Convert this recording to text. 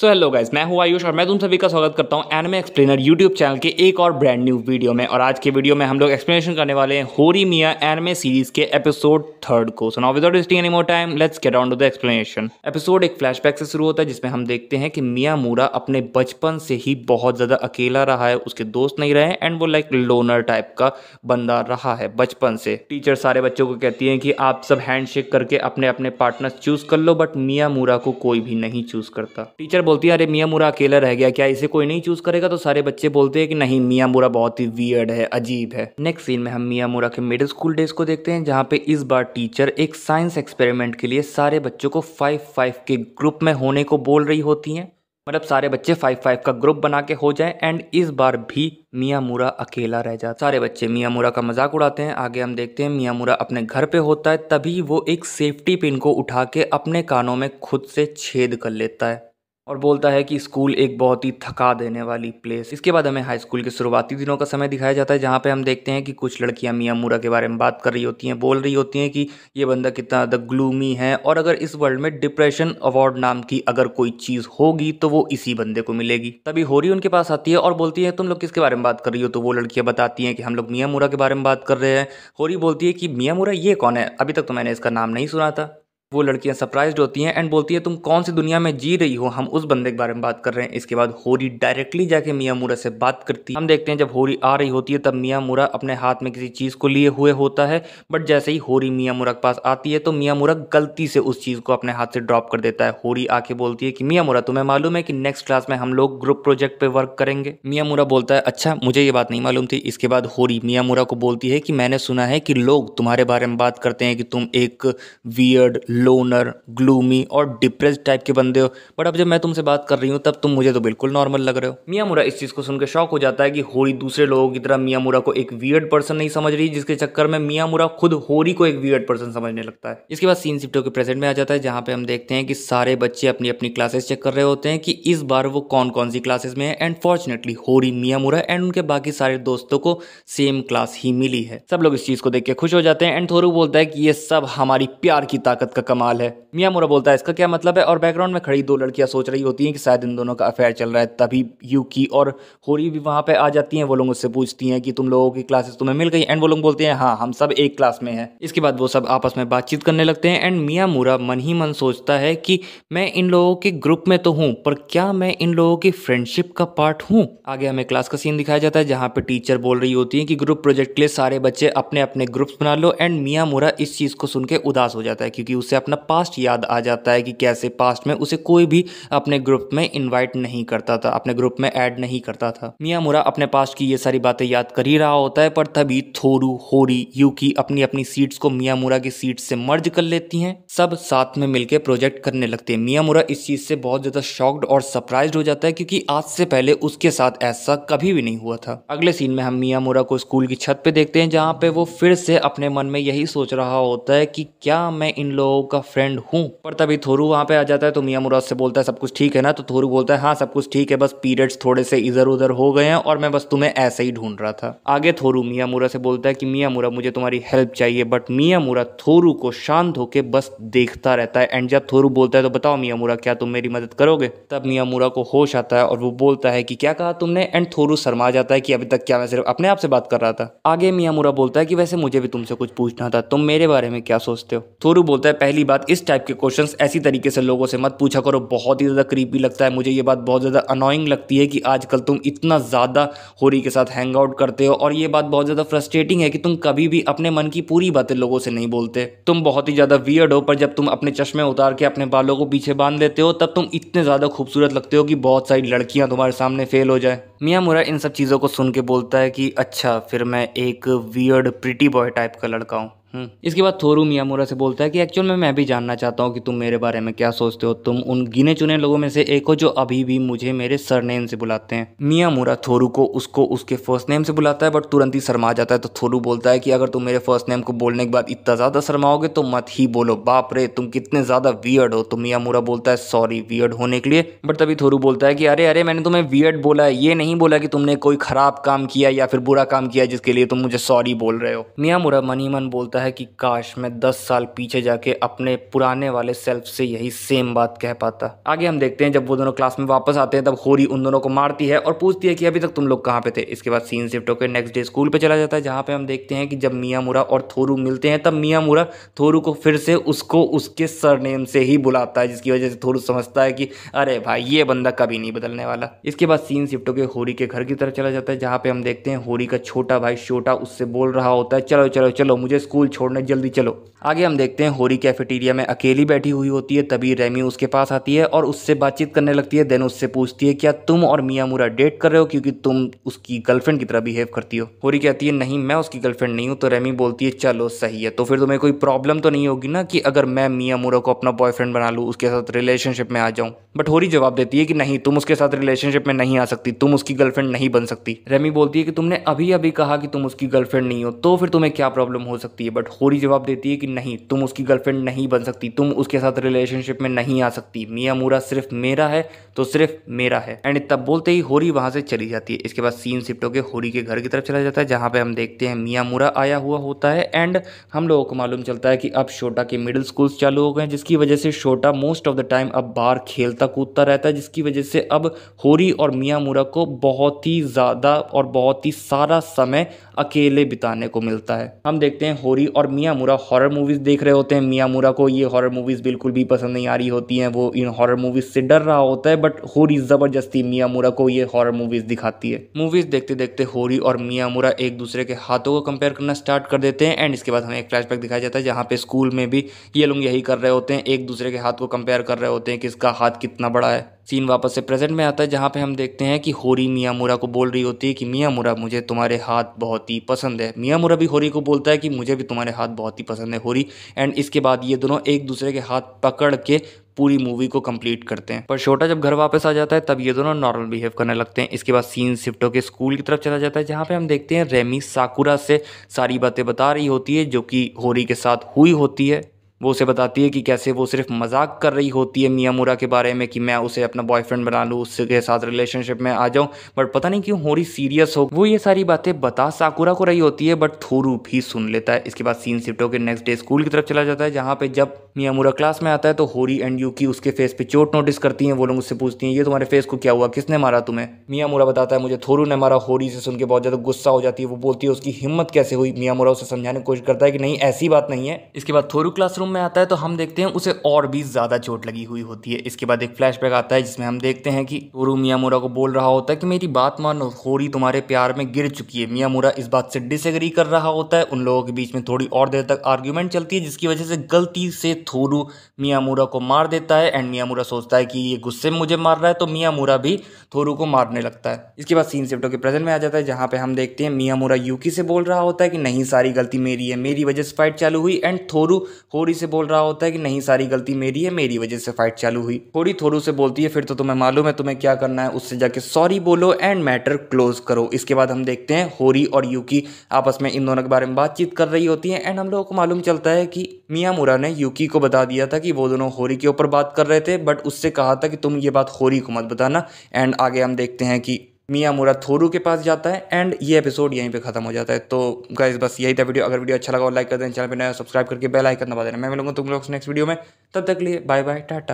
so hello guys मैं हूं आयुष और मैं तुम सभी का स्वागत करता हूं एनमे एक्सप्लेनर यूट्यूब चैनल के एक और ब्रांड न्यू वीडियो में और आज के वीडियो में हम लोग एक्सप्लेनेशन करने वाले हैं होरी मिया एनमे सीरीज के एपिसोड थर्ड को so now without wasting any more time let's get on to the explanation episode एक फ्लैशबैक से शुरू होता है जिसमें हम देखते हैं कि मिया मूरा अपने बचपन से ही बहुत ज़्यादा अकेला रहा है उसके दोस्त नहीं रहे एंड वो लाइक लोनर टाइप का बंदा रहा है बचपन से टीचर सारे बच्चों को कहती है कि आप सब हैंडशेक करके अपने अपने पार्टनर चूज कर लो बट मिया मूरा को कोई भी नहीं चूज करता टीचर बोलती है अरे मियाँ मुरा अकेला रह गया क्या इसे कोई नहीं चूज करेगा तो सारे बच्चे बोलते हैं कि नहीं मियाँ मुरा बहुत ही वियर्ड है अजीब है नेक्स्ट सीन में हम मियाँ मुरा के मिडिल स्कूल डेज को देखते हैं जहाँ पे इस बार टीचर एक साइंस एक्सपेरिमेंट के लिए सारे बच्चों को फाइव फाइव के ग्रुप में होने को बोल रही होती है मतलब सारे बच्चे फाइव फाइव का ग्रुप बना के हो जाए एंड इस बार भी मियाँ मूरा अकेला रह जाता सारे बच्चे मियाँ मूरा का मजाक उड़ाते हैं आगे हम देखते हैं मियाँ मूरा अपने घर पे होता है तभी वो एक सेफ्टी पिन को उठा के अपने कानों में खुद से छेद कर लेता है और बोलता है कि स्कूल एक बहुत ही थका देने वाली प्लेस इसके बाद हमें हाई स्कूल के शुरुआती दिनों का समय दिखाया जाता है जहाँ पे हम देखते हैं कि कुछ लड़कियाँ मियाँ मूरा के बारे में बात कर रही होती हैं बोल रही होती हैं कि ये बंदा कितना ज़्यादा ग्लूमी है और अगर इस वर्ल्ड में डिप्रेशन अवार्ड नाम की अगर कोई चीज़ होगी तो वो इसी बंदे को मिलेगी तभी होरी उनके पास आती है और बोलती है तुम लोग किसके बारे में बात कर रही हो तो वो लड़कियाँ बताती हैं कि हम लोग मियाँ मूरा के बारे में बात कर रहे हैं होरी बोलती है कि मियाँ मूरा ये कौन है अभी तक तो मैंने इसका नाम नहीं सुना था वो लड़कियाँ सरप्राइज होती हैं एंड बोलती हैं तुम कौन सी दुनिया में जी रही हो हम उस बंदे के बारे में बात कर रहे हैं इसके बाद होरी डायरेक्टली जाके मियाँ मूरा से बात करती है हम देखते हैं जब होरी आ रही होती है तब मियाँ मूरा अपने हाथ में किसी चीज़ को लिए हुए होता है बट जैसे ही होरी मियाँ मूरा के पास आती है तो मियाँ मूरा गलती से उस चीज़ को अपने हाथ से ड्रॉप कर देता है होरी आके बोलती है कि मियाँ मूरा तुम्हें मालूम है कि नेक्स्ट क्लास में हम लोग ग्रुप प्रोजेक्ट पर वर्क करेंगे मियाँ मूरा बोलता है अच्छा मुझे ये बात नहीं मालूम थी इसके बाद होरी मियाँ मूरा को बोलती है कि मैंने सुना है कि लोग तुम्हारे बारे में बात करते हैं कि तुम एक वियर्ड लोनर ग्लूमी और डिप्रेस टाइप के बंदे हो बट अब जब मैं तुमसे बात कर रही हूँ तब तुम मुझे तो बिल्कुल नॉर्मल लग रहे हो मियाँ मुरा इस चीज़ को सुनकर शौक हो जाता है कि होरी दूसरे लोगों की तरह मियाँ मुरा को एक वियर्ड पर्सन नहीं समझ रही जिसके चक्कर में मियाँ मुरा खुद होरी को एक वियर्ड पर्सन समझने लगता है इसके बाद सीन सिप्टो के प्रेजेंट में आ जाता है जहाँ पे हम देखते हैं कि सारे बच्चे अपनी अपनी क्लासेस चेक कर रहे होते हैं कि इस बार वो कौन कौन सी क्लासेस में है एंड फॉर्चुनेटली होरी मियाँ मुरा एंड उनके बाकी सारे दोस्तों को सेम क्लास ही मिली है सब लोग इस चीज़ को देख के खुश हो जाते हैं एंड थोरू बोलता है कि ये सब हमारी प्यार की ताकत का कमाल है मियाँ मोरा बोलता है इसका क्या मतलब है और बैकग्राउंड में खड़ी दो लड़कियां सोच रही होती हैं कि शायद इन दोनों का अफेयर चल रहा है तभी यू की और होरी भी वहाँ पर आ जाती हैं वो लोग उससे पूछती हैं कि तुम लोगों की क्लासेस तुम्हें मिल गई एंड वो लोग बोलते हैं हाँ हम सब एक क्लास में हैं इसके बाद वो सब आपस में बातचीत करने लगते हैं एंड मियाँ मोरा मन ही मन सोचता है कि मैं इन लोगों के ग्रुप में तो हूँ पर क्या मैं इन लोगों की फ्रेंडशिप का पार्ट हूँ आगे हमें क्लास का सीन दिखाया जाता है जहाँ पे टीचर बोल रही होती है कि ग्रुप प्रोजेक्ट के लिए सारे बच्चे अपने अपने ग्रुप्स बना लो एंड मियाँ मोरा इस चीज़ को सुन के उदास हो जाता है क्योंकि उससे अपना पास्ट याद आ जाता है कि कैसे पास्ट में उसे कोई भी अपने ग्रुप में इन्वाइट नहीं करता था अपने ग्रुप में ऐड नहीं करता था मियाँ मुरा अपने पास्ट की ये सारी बातें याद कर ही रहा होता है पर तभी थोरू होरी यूकी अपनी अपनी सीट्स को मियाँ मुरा की सीट से मर्ज कर लेती हैं सब साथ में मिलकर प्रोजेक्ट करने लगते हैं मियाँ मुरा इस चीज़ से बहुत ज़्यादा शॉक्ड और सरप्राइज हो जाता है क्योंकि आज से पहले उसके साथ ऐसा कभी भी नहीं हुआ था अगले सीन में हम मियाँ मुरा को स्कूल की छत पे देखते हैं जहाँ पे वो फिर से अपने मन में यही सोच रहा होता है कि क्या मैं इन लोगों लोगों का फ्रेंड हूँ पर तभी थोरू वहाँ पे आ जाता है तो मियाँ मुराद से बोलता है सब कुछ ठीक है ना तो थोरू बोलता है हाँ सब कुछ ठीक है बस पीरियड्स थोड़े से इधर उधर हो गए हैं और मैं बस तुम्हें ऐसे ही ढूंढ रहा था आगे थोरू मियाँ मुरा से बोलता है कि मियाँ मुरा मुझे तुम्हारी हेल्प चाहिए बट मियाँ मुरा थोरू को शांत होकर बस देखता रहता है एंड जब थोरू बोलता है तो बताओ मियाँ मुरा क्या तुम मेरी मदद करोगे तब मियाँ मुरा को होश आता है और वो बोलता है कि क्या कहा तुमने एंड थोरू शर्मा जाता है कि अभी तक क्या मैं सिर्फ अपने आप से बात कर रहा था आगे मियाँ मुरा बोलता है कि वैसे मुझे भी तुमसे कुछ पूछना था तुम मेरे बारे में क्या सोचते हो थोरू बोलता है पहले पहली बात इस टाइप के क्वेश्चंस ऐसी तरीके से लोगों से मत पूछा करो बहुत ही ज़्यादा क्रीपी लगता है मुझे ये बात बहुत ज़्यादा अनोइंग लगती है कि आजकल तुम इतना ज़्यादा होरी के साथ हैंग आउट करते हो और ये बात बहुत ज़्यादा फ्रस्ट्रेटिंग है कि तुम कभी भी अपने मन की पूरी बातें लोगों से नहीं बोलते तुम बहुत ही ज़्यादा वियर्ड हो पर जब तुम अपने चश्मे उतार के अपने बालों को पीछे बांध लेते हो तब तुम इतने ज़्यादा खूबसूरत लगते हो कि बहुत सारी लड़कियाँ तुम्हारे सामने फेल हो जाए मियाँ मुरा इन सब चीज़ों को सुन के बोलता है कि अच्छा फिर मैं एक वियर्ड प्रिटी बॉय टाइप का लड़का हूँ इसके बाद थोरू मियामुरा से बोलता है कि एक्चुअल में मैं भी जानना चाहता हूँ कि तुम मेरे बारे में क्या सोचते हो तुम उन गिने चुने लोगों में से एक हो जो अभी भी मुझे मेरे सरनेम से बुलाते हैं मियामुरा थोरू को उसको उसके फर्स्ट नेम से बुलाता है बट तुरंत ही शर्मा जाता है तो थोरू बोलता है कि अगर तुम मेरे फर्स्ट नेम को बोलने के बाद इतना ज़्यादा शर्माओगे तो मत ही बोलो बाप रे तुम कितने ज़्यादा वियर्ड हो तो मियामुरा बोलता है सॉरी वियर्ड होने के लिए बट तभी थोरू बोलता है कि अरे अरे मैंने तुम्हें वियर्ड बोला है ये नहीं बोला कि तुमने कोई खराब काम किया या फिर बुरा काम किया जिसके लिए तुम मुझे सॉरी बोल रहे हो मियामुरा मन ही मन बोलता है है कि काश मैं 10 साल पीछे जाके अपने पुराने वाले सेल्फ से यही सेम बात कह पाता आगे हम देखते हैं जब वो दोनों क्लास में वापस आते हैं तब होरी उन दोनों को मारती है और पूछती है कि अभी तक तुम लोग कहाँ पे थे इसके बाद सीन शिफ्ट होकर नेक्स्ट डे स्कूल पर चला जाता है जहाँ पे हम देखते हैं कि जब मियाँ मुरा और थोरू मिलते हैं तब मियाँ मुरा थोरू को फिर से उसको उसके सरनेम से ही बुलाता है जिसकी वजह से थोरू समझता है कि अरे भाई ये बंदा कभी नहीं बदलने वाला इसके बाद सीन शिफ्ट होकर होरी के घर की तरफ चला जाता है जहाँ पे हम देखते हैं होरी का छोटा भाई छोटा उससे बोल रहा होता है चलो चलो चलो मुझे स्कूल छोड़ने जल्दी चलो आगे हम देखते हैं होरी कैफेटेरिया में अकेली बैठी हुई होती है तभी रेमी उसके पास आती है और उससे बातचीत करने लगती है देन उससे पूछती है क्या तुम और मियाँ मुरा डेट कर रहे हो क्योंकि तुम उसकी गर्लफ्रेंड की तरह बिहेव करती हो होरी कहती है नहीं मैं उसकी गर्लफ्रेंड नहीं हूँ तो रेमी बोलती है चलो सही है तो फिर तुम्हें कोई प्रॉब्लम तो नहीं होगी ना कि अगर मैं मियाँ मुरा को अपना बॉयफ्रेंड बना लूँ उसके साथ रिलेशनशिप में आ जाऊँ बट होरी जवाब देती है कि नहीं तुम उसके साथ रिलेशनशिप में नहीं आ सकती तुम उसकी गर्लफ्रेंड नहीं बन सकती रेमी बोलती है कि तुमने अभी अभी कहा कि तुम उसकी गर्लफ्रेंड नहीं हो तो फिर तुम्हें क्या प्रॉब्लम हो सकती है बट होरी जवाब देती है कि नहीं तुम उसकी गर्लफ्रेंड नहीं बन सकती तुम उसके साथ रिलेशनशिप में नहीं आ सकती मिया मूरा सिर्फ मेरा है तो सिर्फ मेरा है एंड तब बोलते ही होरी वहाँ से चली जाती है इसके बाद सीन शिफ्ट होकर होरी के घर की तरफ चला जाता है जहाँ पर हम देखते हैं मियाँ मूरा आया हुआ होता है एंड हम लोगों को मालूम चलता है कि अब छोटा के मिडिल स्कूल चालू हो गए जिसकी वजह से छोटा मोस्ट ऑफ द टाइम अब बाहर खेलता कूदता रहता है जिसकी वजह से अब होरी और मियाँ मूरा को बहुत ही ज़्यादा और बहुत ही सारा समय अकेले बिताने को मिलता है हम देखते हैं होरी मूवी और मियाँ मूरा हॉर मूवीज़ देख रहे होते हैं मियाँ मूरा को ये हॉर मूवीज़ बिल्कुल भी पसंद नहीं आ रही होती हैं वो इन हॉर मूवीज़ से डर रहा होता है बट होरी ज़बरदस्ती मियाँ मूरा को ये हॉर मूवीज़ दिखाती है मूवीज़ देखते देखते होरी और मियाँ मूरा एक दूसरे के हाथों को कंपेयर करना स्टार्ट कर देते हैं एंड इसके बाद हमें एक फ्लैशबैक दिखाया जाता है जहाँ पे स्कूल में भी ये लोग यही कर रहे होते हैं एक दूसरे के हाथ को कंपेयर कर रहे होते हैं कि इसका हाथ कितना बड़ा है सीन वापस से प्रेजेंट में आता है जहाँ पे हम देखते हैं कि होरी मियामुरा को बोल रही होती है कि मियामुरा मुझे तुम्हारे हाथ बहुत ही पसंद है मियामुरा भी होरी को बोलता है कि मुझे भी तुम्हारे हाथ बहुत ही पसंद है होरी एंड इसके बाद ये दोनों एक दूसरे के हाथ पकड़ के पूरी मूवी को कंप्लीट करते हैं पर छोटा जब घर वापस आ जाता है तब ये दोनों नॉर्मल बिहेव करने लगते हैं इसके बाद सीन शिफ्ट होकर स्कूल की तरफ चला जाता है जहाँ पे हम देखते हैं रेमी साकुरा से सारी बातें बता रही होती है जो कि होरी के साथ हुई होती है वो उसे बताती है कि कैसे वो सिर्फ मजाक कर रही होती है मियाँ मूरा के बारे में कि मैं उसे अपना बॉयफ्रेंड बना लूँ उसके साथ रिलेशनशिप में आ जाऊँ बट पता नहीं क्यों होरी सीरियस हो वो ये सारी बातें बता साकुरा को रही होती है बट थोरू भी सुन लेता है इसके बाद सीन शिफ्ट होकर नेक्स्ट डे स्कूल की तरफ चला जाता है जहाँ पे जब मियाँ मुरा क्लास में आता है तो होरी एंड यू की उसके फेस पे चोट नोटिस करती हैं वो लोग उससे पूछती हैं ये तुम्हारे फेस को क्या हुआ किसने मारा तुम्हें मुरा बताता है मुझे थोरू ने मारा होरी से सुन के बहुत ज़्यादा गुस्सा हो जाती है वो बोलती है उसकी हिम्मत कैसे हुई मुरा उसे समझाने की कोशिश करता है कि नहीं ऐसी बात नहीं है इसके बाद थोरू क्लासरूम में आता है तो हम देखते हैं उसे और भी ज़्यादा चोट लगी हुई होती है इसके बाद एक फ्लैशबैक आता है जिसमें हम देखते हैं कि टोरू मियामोरा को बोल रहा होता है कि मेरी बात मानो थोड़ी तुम्हारे प्यार में गिर चुकी है मियामोरा इस बात से डिसएग्री कर रहा होता है उन लोगों के बीच में थोड़ी और देर तक आर्ग्यूमेंट चलती है जिसकी वजह से गलती से थोरू मियामोरा को मार देता है एंड मियामोरा सोचता है कि ये गुस्से में मुझे मार रहा है तो मियामोरा भी थोरू को मारने लगता है इसके बाद सीन शिफ्ट के प्रेजेंट में आ जाता है जहाँ पे हम देखते हैं मियामोरा यूकी से बोल रहा होता है कि नहीं सारी गलती मेरी है मेरी वजह से फाइट चालू हुई एंड थोरू होरी थोड़ी से बोल रहा होता है कि नहीं सारी गलती मेरी है मेरी वजह से फाइट चालू हुई थोड़ी थोड़ू से बोलती है फिर तो तुम्हें मालूम है तुम्हें क्या करना है उससे जाके सॉरी बोलो एंड मैटर क्लोज करो इसके बाद हम देखते हैं होरी और यूकी आपस में इन दोनों के बारे में बातचीत कर रही होती है एंड हम लोगों को मालूम चलता है कि मियाँ मुरा ने यूकी को बता दिया था कि वो दोनों होरी के ऊपर बात कर रहे थे बट उससे कहा था कि तुम ये बात होरी को मत बताना एंड आगे हम देखते हैं कि मियाँ थोरू के पास जाता है एंड ये एपिसोड यहीं पे खत्म हो जाता है तो गाइज बस यही था वीडियो अगर वीडियो अच्छा लगा लाइक कर देना चैनल पे नया सब्सक्राइब करके बेल आइकन दबा देना मैं मिलूंगा तुम लोग नेक्स्ट वीडियो में तब तक लिए बाय बाय टाटा